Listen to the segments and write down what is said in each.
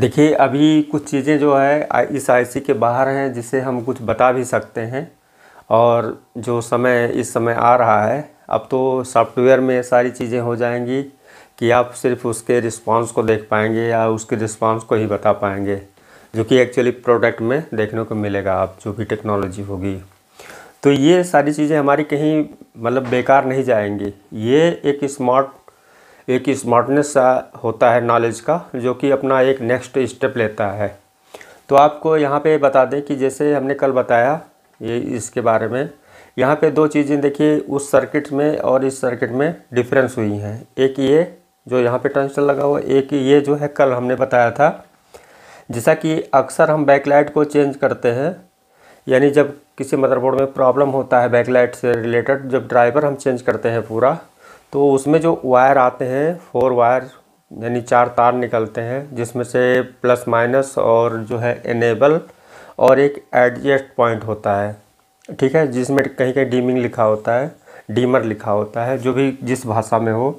देखिए अभी कुछ चीज़ें जो है इस आईसी के बाहर हैं जिसे हम कुछ बता भी सकते हैं और जो समय इस समय आ रहा है अब तो सॉफ्टवेयर में सारी चीज़ें हो जाएंगी कि आप सिर्फ उसके रिस्पांस को देख पाएंगे या उसके रिस्पांस को ही बता पाएंगे जो कि एक्चुअली प्रोडक्ट में देखने को मिलेगा आप जो भी टेक्नोलॉजी होगी तो ये सारी चीज़ें हमारी कहीं मतलब बेकार नहीं जाएंगी ये एक स्मार्ट एक स्मार्टनेस होता है नॉलेज का जो कि अपना एक नेक्स्ट स्टेप लेता है तो आपको यहाँ पे बता दें कि जैसे हमने कल बताया ये इसके बारे में यहाँ पे दो चीज़ें देखिए उस सर्किट में और इस सर्किट में डिफरेंस हुई हैं एक ये जो यहाँ पे ट्रांजिस्टर लगा हुआ एक ये जो है कल हमने बताया था जैसा कि अक्सर हम बैकलाइट को चेंज करते हैं यानी जब किसी मदरबोर्ड में प्रॉब्लम होता है बैकलाइट से रिलेटेड जब ड्राइवर हम चेंज करते हैं पूरा तो उसमें जो वायर आते हैं फोर वायर यानी चार तार निकलते हैं जिसमें से प्लस माइनस और जो है इनेबल और एक एडजस्ट पॉइंट होता है ठीक है जिसमें कहीं कहीं डीमिंग लिखा होता है डीमर लिखा होता है जो भी जिस भाषा में हो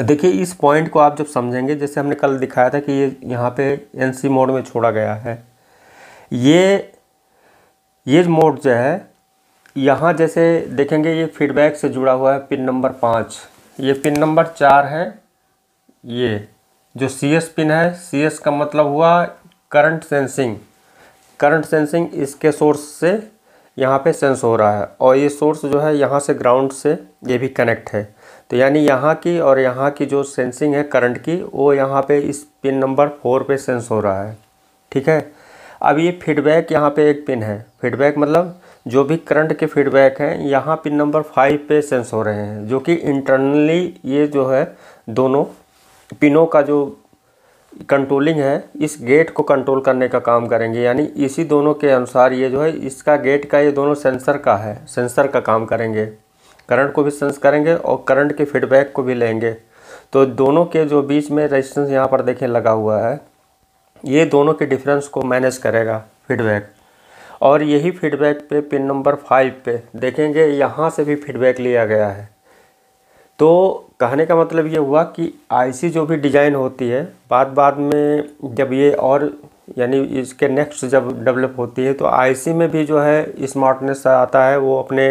देखिए इस पॉइंट को आप जब समझेंगे जैसे हमने कल दिखाया था कि ये यहाँ पे एनसी मोड में छोड़ा गया है ये ये मोड जो है यहाँ जैसे देखेंगे ये फीडबैक से जुड़ा हुआ है पिन नंबर पाँच ये पिन नंबर चार है ये जो सी एस पिन है सी एस का मतलब हुआ करंट सेंसिंग करंट सेंसिंग इसके सोर्स से यहाँ पे सेंस हो रहा है और ये सोर्स जो है यहाँ से ग्राउंड से ये भी कनेक्ट है तो यानी यहाँ की और यहाँ की जो सेंसिंग है करंट की वो यहाँ पे इस पिन नंबर फोर पे सेंस हो रहा है ठीक है अब ये फीडबैक यहाँ पे एक पिन है फीडबैक मतलब जो भी करंट के फीडबैक हैं यहाँ पिन नंबर फाइव पे सेंस हो रहे हैं जो कि इंटरनली ये जो है दोनों पिनों का जो कंट्रोलिंग है इस गेट को कंट्रोल करने का काम करेंगे यानी इसी दोनों के अनुसार ये जो है इसका गेट का ये दोनों सेंसर का है सेंसर का काम करेंगे करंट को भी सेंस करेंगे और करंट के फीडबैक को भी लेंगे तो दोनों के जो बीच में रेजिस्टेंस यहाँ पर देखें लगा हुआ है ये दोनों के डिफरेंस को मैनेज करेगा फीडबैक और यही फीडबैक पे पिन नंबर फाइव पे देखेंगे यहाँ से भी फीडबैक लिया गया है तो कहने का मतलब ये हुआ कि आईसी जो भी डिज़ाइन होती है बाद बाद में जब ये और यानी इसके नेक्स्ट जब डेवलप होती है तो आईसी में भी जो है स्मार्टनेस आता है वो अपने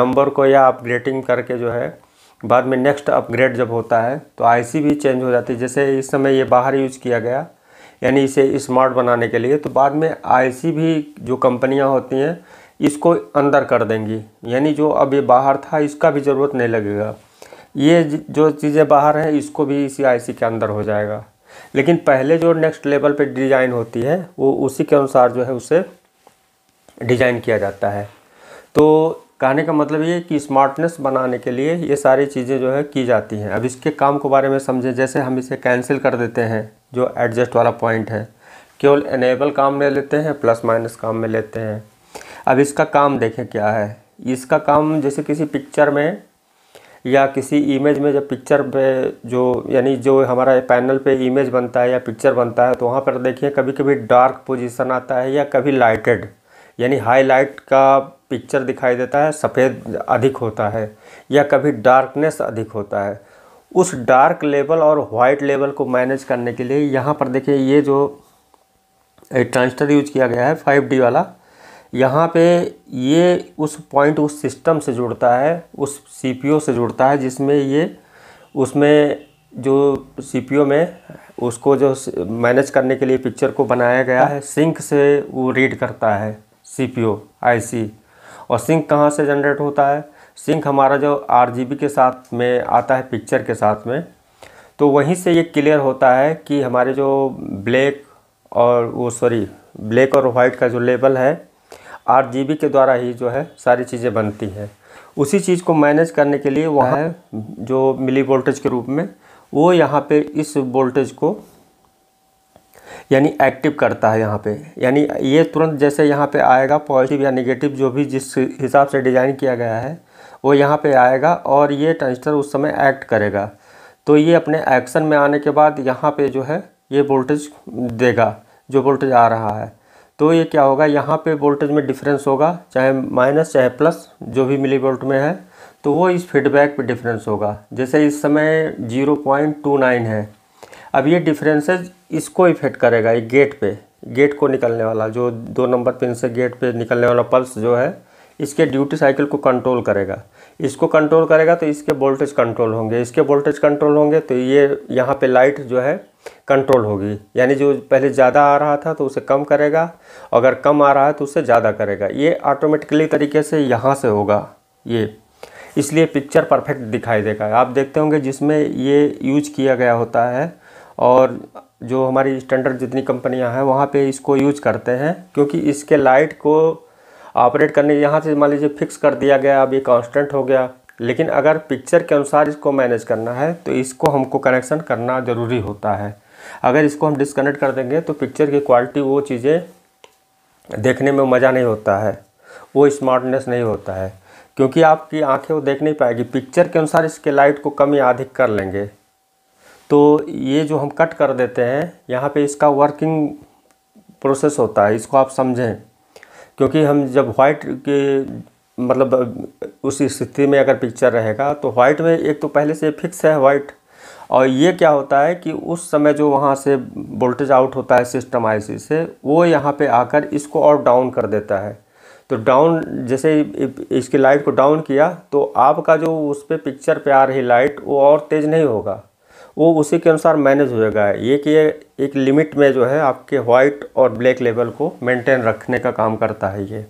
नंबर को या अपग्रेडिंग करके जो है बाद में नेक्स्ट अपग्रेड जब होता है तो आईसी भी चेंज हो जाती है जैसे इस समय ये बाहर यूज़ किया गया यानी इसे स्मार्ट बनाने के लिए तो बाद में आईसी भी जो कंपनियां होती हैं इसको अंदर कर देंगी यानी जो अब ये बाहर था इसका भी ज़रूरत नहीं लगेगा ये जो चीज़ें बाहर हैं इसको भी इसी आई के अंदर हो जाएगा लेकिन पहले जो नेक्स्ट लेवल पर डिज़ाइन होती है वो उसी के अनुसार जो है उसे डिज़ाइन किया जाता है तो कहने का मतलब ये कि स्मार्टनेस बनाने के लिए ये सारी चीज़ें जो है की जाती हैं अब इसके काम के बारे में समझें जैसे हम इसे कैंसिल कर देते हैं जो एडजस्ट वाला पॉइंट है केवल इनेबल काम ले लेते हैं प्लस माइनस काम में लेते हैं अब इसका काम देखें क्या है इसका काम जैसे किसी पिक्चर में या किसी इमेज में जब पिक्चर पे जो यानी जो हमारा पैनल पे इमेज बनता है या पिक्चर बनता है तो वहाँ पर देखिए कभी कभी डार्क पोजीशन आता है या कभी लाइटेड यानी हाईलाइट का पिक्चर दिखाई देता है सफ़ेद अधिक होता है या कभी डार्कनेस अधिक होता है उस डार्क लेवल और वाइट लेवल को मैनेज करने के लिए यहाँ पर देखिए ये जो ट्रांजिस्टर यूज किया गया है फाइव डी वाला यहाँ पे ये उस पॉइंट उस सिस्टम से जुड़ता है उस सीपीयू से जुड़ता है जिसमें ये उसमें जो सीपीयू में उसको जो मैनेज करने के लिए पिक्चर को बनाया गया है सिंक से वो रीड करता है सीपीयू आईसी और सिंक कहाँ से जनरेट होता है सिंक हमारा जो आर के साथ में आता है पिक्चर के साथ में तो वहीं से ये क्लियर होता है कि हमारे जो ब्लैक और वो सॉरी ब्लैक और वाइट का जो लेबल है आर के द्वारा ही जो है सारी चीज़ें बनती हैं उसी चीज़ को मैनेज करने के लिए वहाँ जो मिली वोल्टेज के रूप में वो यहाँ पे इस वोल्टेज को यानी एक्टिव करता है यहाँ पे यानी ये तुरंत जैसे यहाँ पे आएगा पॉजिटिव या नेगेटिव जो भी जिस हिसाब से डिज़ाइन किया गया है वो यहाँ पे आएगा और ये ट्रांजिस्टर उस समय एक्ट करेगा तो ये अपने एक्शन में आने के बाद यहाँ पे जो है ये वोल्टेज देगा जो वोल्टेज आ रहा है तो ये क्या होगा यहाँ पे वोल्टेज में डिफरेंस होगा चाहे माइनस चाहे प्लस जो भी मिली वोल्ट में है तो वो इस फीडबैक पे डिफरेंस होगा जैसे इस समय जीरो पॉइंट टू नाइन है अब ये डिफरेंसेज इसको इफेक्ट करेगा ये गेट पे गेट को निकलने वाला जो दो नंबर पिन से गेट पे निकलने वाला पल्स जो है इसके ड्यूटी साइकिल को कंट्रोल करेगा इसको कंट्रोल करेगा तो इसके वोल्टेज कंट्रोल होंगे इसके वोल्टेज कंट्रोल होंगे तो ये यहाँ पे लाइट जो है कंट्रोल होगी यानी जो पहले ज़्यादा आ रहा था तो उसे कम करेगा अगर कम आ रहा है तो उसे ज़्यादा करेगा ये ऑटोमेटिकली तरीके से यहाँ से होगा ये इसलिए पिक्चर परफेक्ट दिखाई देगा आप देखते होंगे जिसमें ये यूज किया गया होता है और जो हमारी स्टैंडर्ड जितनी कंपनियां हैं वहाँ पे इसको यूज करते हैं क्योंकि इसके लाइट को ऑपरेट करने यहाँ से मान लीजिए फिक्स कर दिया गया अब ये कांस्टेंट हो गया लेकिन अगर पिक्चर के अनुसार इसको मैनेज करना है तो इसको हमको कनेक्शन करना ज़रूरी होता है अगर इसको हम डिसकनेक्ट कर देंगे तो पिक्चर की क्वालिटी वो चीज़ें देखने में मज़ा नहीं होता है वो स्मार्टनेस नहीं होता है क्योंकि आपकी आंखें वो देख नहीं पाएगी पिक्चर के अनुसार इसके लाइट को कम या अधिक कर लेंगे तो ये जो हम कट कर देते हैं यहाँ पर इसका वर्किंग प्रोसेस होता है इसको आप समझें क्योंकि हम जब व्हाइट के मतलब उस स्थिति में अगर पिक्चर रहेगा तो व्हाइट में एक तो पहले से फिक्स है वाइट और ये क्या होता है कि उस समय जो वहाँ से वोल्टेज आउट होता है सिस्टम आईसी से वो यहाँ पे आकर इसको और डाउन कर देता है तो डाउन जैसे इसकी लाइट को डाउन किया तो आपका जो उस पर पिक्चर पे आ रही लाइट वो और तेज़ नहीं होगा वो उसी के अनुसार मैनेज हो जाएगा ये कि ये एक लिमिट में जो है आपके वाइट और ब्लैक लेवल को मेंटेन रखने का काम करता है ये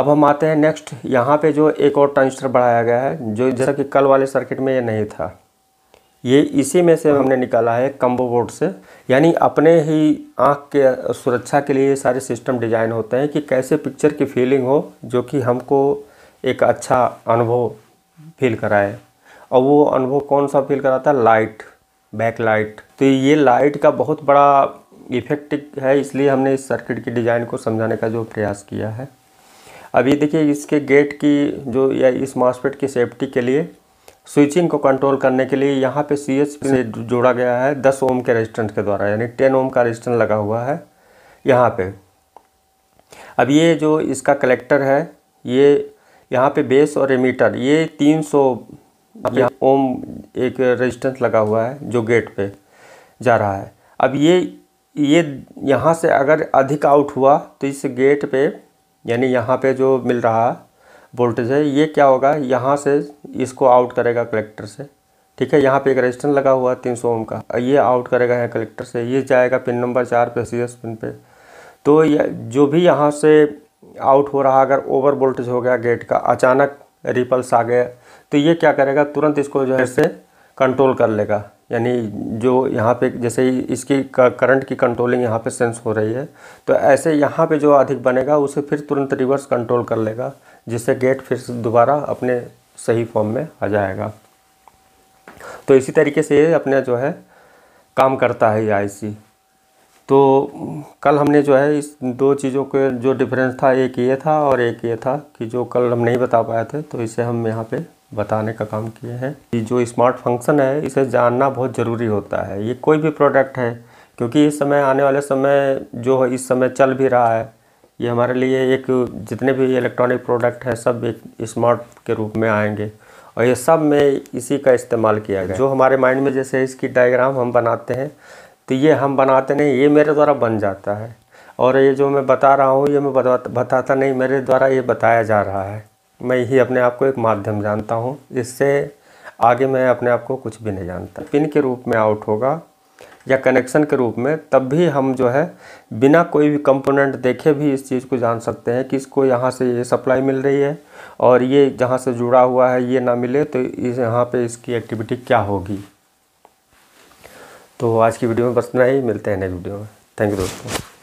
अब हम आते हैं नेक्स्ट यहाँ पे जो एक और ट्रांजिस्टर बढ़ाया गया है जो जैसा कि कल वाले सर्किट में ये नहीं था ये इसी में से हमने निकाला है कम्बो बोर्ड से यानी अपने ही आँख के सुरक्षा के लिए सारे सिस्टम डिजाइन होते हैं कि कैसे पिक्चर की फीलिंग हो जो कि हमको एक अच्छा अनुभव फील कराए और वो अनुभव कौन सा फील कराता है लाइट बैक लाइट तो ये लाइट का बहुत बड़ा इफेक्ट है इसलिए हमने इस सर्किट की डिज़ाइन को समझाने का जो प्रयास किया है अब ये देखिए इसके गेट की जो या इस मार्सपेट की सेफ्टी के लिए स्विचिंग को कंट्रोल करने के लिए यहाँ पे सी एच से जोड़ा गया है दस ओम के रेजिस्टेंस के द्वारा यानी टेन ओम का रेजिस्टेंस लगा हुआ है यहाँ पे अब ये जो इसका कलेक्टर है ये यहाँ पे बेस और एमीटर ये तीन सौ यहाँ ओम एक रेजिस्टेंस लगा हुआ है जो गेट पे जा रहा है अब ये ये यहाँ से अगर अधिक आउट हुआ तो इस गेट पे यानी यहाँ पे जो मिल रहा वोल्टेज है ये क्या होगा यहाँ से इसको आउट करेगा कलेक्टर से ठीक है यहाँ पे एक रजिस्टर लगा हुआ है तीन सौ ओम का ये आउट करेगा यहाँ कलेक्टर से ये जाएगा पिन नंबर चार पे सी पिन पे तो ये जो भी यहाँ से आउट हो रहा अगर ओवर वोल्टेज हो गया गेट का अचानक रिपल्स आ गए तो ये क्या करेगा तुरंत इसको जो है कंट्रोल कर लेगा यानी जो यहाँ पे जैसे इसकी करंट की कंट्रोलिंग यहाँ पे सेंस हो रही है तो ऐसे यहाँ पे जो अधिक बनेगा उसे फिर तुरंत रिवर्स कंट्रोल कर लेगा जिससे गेट फिर दोबारा अपने सही फॉर्म में आ जाएगा तो इसी तरीके से ये अपने जो है काम करता है ये आईसी तो कल हमने जो है इस दो चीज़ों के जो डिफरेंस था एक ये था और एक ये था कि जो कल हम नहीं बता पाए थे तो इसे हम यहाँ पे बताने का काम किए हैं कि जो स्मार्ट फंक्शन है इसे जानना बहुत ज़रूरी होता है ये कोई भी प्रोडक्ट है क्योंकि इस समय आने वाले समय जो इस समय चल भी रहा है ये हमारे लिए एक जितने भी इलेक्ट्रॉनिक प्रोडक्ट हैं सब एक स्मार्ट के रूप में आएंगे और ये सब में इसी का इस्तेमाल किया गया जो हमारे माइंड में जैसे इसकी डायग्राम हम बनाते हैं तो ये हम बनाते नहीं ये मेरे द्वारा बन जाता है और ये जो मैं बता रहा हूँ ये मैं बताता नहीं मेरे द्वारा ये बताया जा रहा है मैं ही अपने आप को एक माध्यम जानता हूँ इससे आगे मैं अपने आप को कुछ भी नहीं जानता पिन के रूप में आउट होगा या कनेक्शन के रूप में तब भी हम जो है बिना कोई भी कंपोनेंट देखे भी इस चीज़ को जान सकते हैं कि इसको यहाँ से ये सप्लाई मिल रही है और ये जहाँ से जुड़ा हुआ है ये ना मिले तो इस यहाँ पे इसकी एक्टिविटी क्या होगी तो आज की वीडियो में बस इतना ही मिलते हैं नेक्स्ट वीडियो में थैंक यू दोस्तों